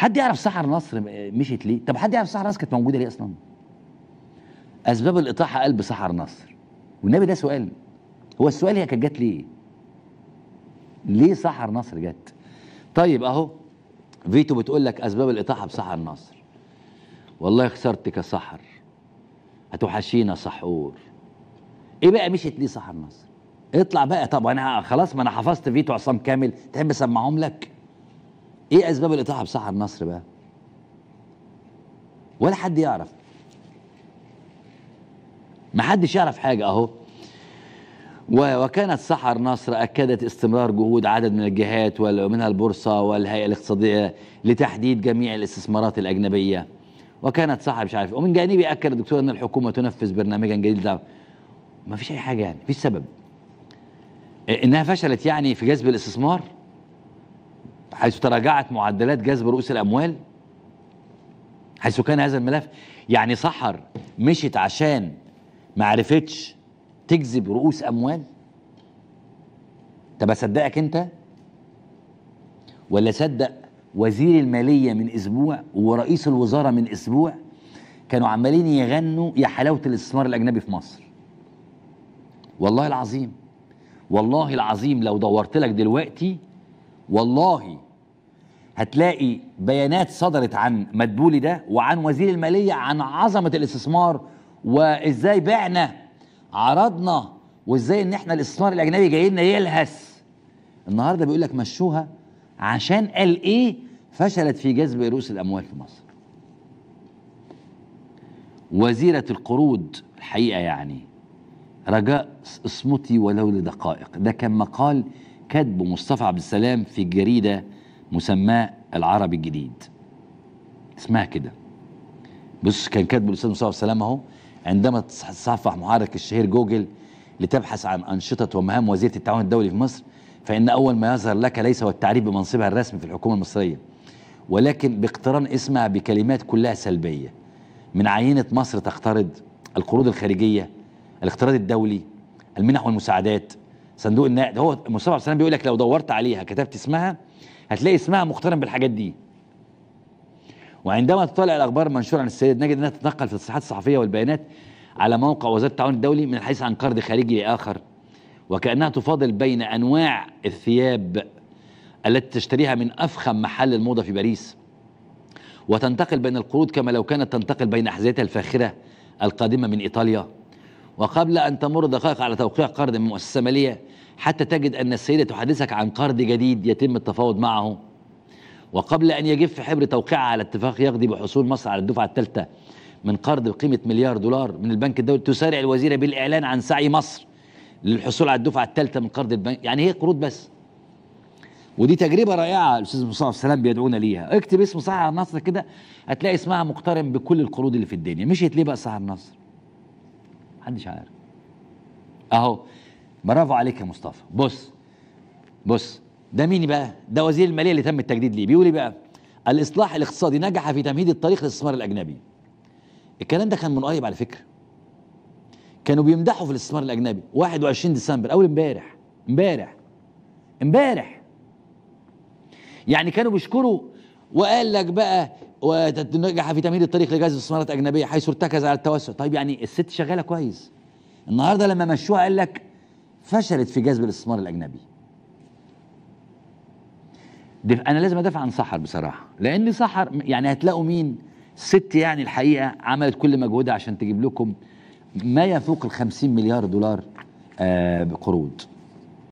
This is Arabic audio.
حد يعرف سحر نصر مشيت ليه طب حد يعرف سحر نصر كانت موجوده ليه اصلا اسباب الاطاحه قلب سحر نصر والنبي ده سؤال هو السؤال هي كانت جت ليه ليه سحر نصر جت طيب اهو فيتو بتقول لك اسباب الاطاحه بسحر نصر والله خسرتك يا سحر هتوحشينا سحور ايه بقى مشيت ليه سحر نصر اطلع بقى طب انا خلاص ما انا حفظت فيتو عصام كامل تحب اسمعهم لك ايه اسباب الاطاحه بسحر نصر بقى ولا حد يعرف ما حدش يعرف حاجه اهو وكانت سحر نصر أكدت استمرار جهود عدد من الجهات ومنها البورصة والهيئة الاقتصادية لتحديد جميع الاستثمارات الأجنبية وكانت سحر مش عارف ومن جانبي أكد الدكتور أن الحكومة تنفذ برنامجا جديدا ما فيش أي حاجة يعني مفيش سبب إنها فشلت يعني في جذب الاستثمار حيث تراجعت معدلات جذب رؤوس الأموال حيث كان هذا الملف يعني سحر مشيت عشان ما عرفتش تجذب رؤوس أموال طب أصدقك أنت ولا صدق وزير المالية من أسبوع ورئيس الوزارة من أسبوع كانوا عمالين يغنوا يا حلاوة الاستثمار الأجنبي في مصر والله العظيم والله العظيم لو دورت لك دلوقتي والله هتلاقي بيانات صدرت عن مدبولي ده وعن وزير المالية عن عظمة الاستثمار وازاي بعنا عرضنا وازاي ان احنا الاستثمار الاجنبي جاي لنا يلهث النهارده بيقول لك مشوها عشان قال ايه فشلت في جذب رؤوس الاموال في مصر وزيرة القروض الحقيقة يعني رجاء اصمتي ولو لدقائق ده كان مقال كاتبه مصطفى عبد السلام في الجريدة مسماه العربي الجديد اسمها كده بص كان كاتبه الاستاذ مصطفى السلام اهو عندما تصفح محرك الشهير جوجل لتبحث عن أنشطة ومهام وزيرة التعاون الدولي في مصر فإن أول ما يظهر لك ليس هو التعريف بمنصبها الرسمي في الحكومة المصرية ولكن باقتران اسمها بكلمات كلها سلبية من عينة مصر تقترض القروض الخارجية الاقتراض الدولي المنح والمساعدات صندوق النقد هو مصطفى عبد السلام بيقول لك لو دورت عليها كتبت اسمها هتلاقي اسمها مقترن بالحاجات دي وعندما تطلع الاخبار المنشوره عن السيد نجد انها تتنقل في التصريحات الصحفيه والبيانات على موقع وزاره التعاون الدولي من الحديث عن قرض خارجي لاخر وكانها تفاضل بين انواع الثياب التي تشتريها من افخم محل الموضه في باريس وتنتقل بين القروض كما لو كانت تنتقل بين احذيتها الفاخره القادمه من ايطاليا وقبل ان تمر دقائق على توقيع قرض من مؤسسه ماليه حتى تجد أن السيدة تحدثك عن قرض جديد يتم التفاوض معه وقبل أن يجف حبر توقيعها على اتفاق يقضي بحصول مصر على الدفعة الثالثة من قرض بقيمة مليار دولار من البنك الدولي تسارع الوزيرة بالإعلان عن سعي مصر للحصول على الدفعة الثالثة من قرض البنك يعني هي قروض بس ودي تجربة رائعة الأستاذ مصطفى السلام بيدعونا ليها اكتب اسم صحة النصر كده هتلاقي اسمها مقترن بكل القروض اللي في الدنيا مشيت ليه بقى صحة النصر محدش عارف اهو برافو عليك يا مصطفى بص بص ده مين بقى ده وزير الماليه اللي تم التجديد ليه بيقول ايه بقى الاصلاح الاقتصادي نجح في تمهيد الطريق للاستثمار الاجنبي الكلام ده كان من قريب على فكره كانوا بيمدحوا في الاستثمار الاجنبي 21 ديسمبر اول امبارح امبارح امبارح يعني كانوا بيشكروا وقال لك بقى ونجح في تمهيد الطريق لجذب استثمارات اجنبيه حيث ارتكز على التوسع طيب يعني الست شغاله كويس النهارده لما مشوها قال لك فشلت في جذب الاستثمار الاجنبي دف... انا لازم ادافع عن سحر بصراحه لان سحر يعني هتلاقوا مين ست يعني الحقيقه عملت كل مجهودها عشان تجيب لكم ما يفوق ال 50 مليار دولار آه بقروض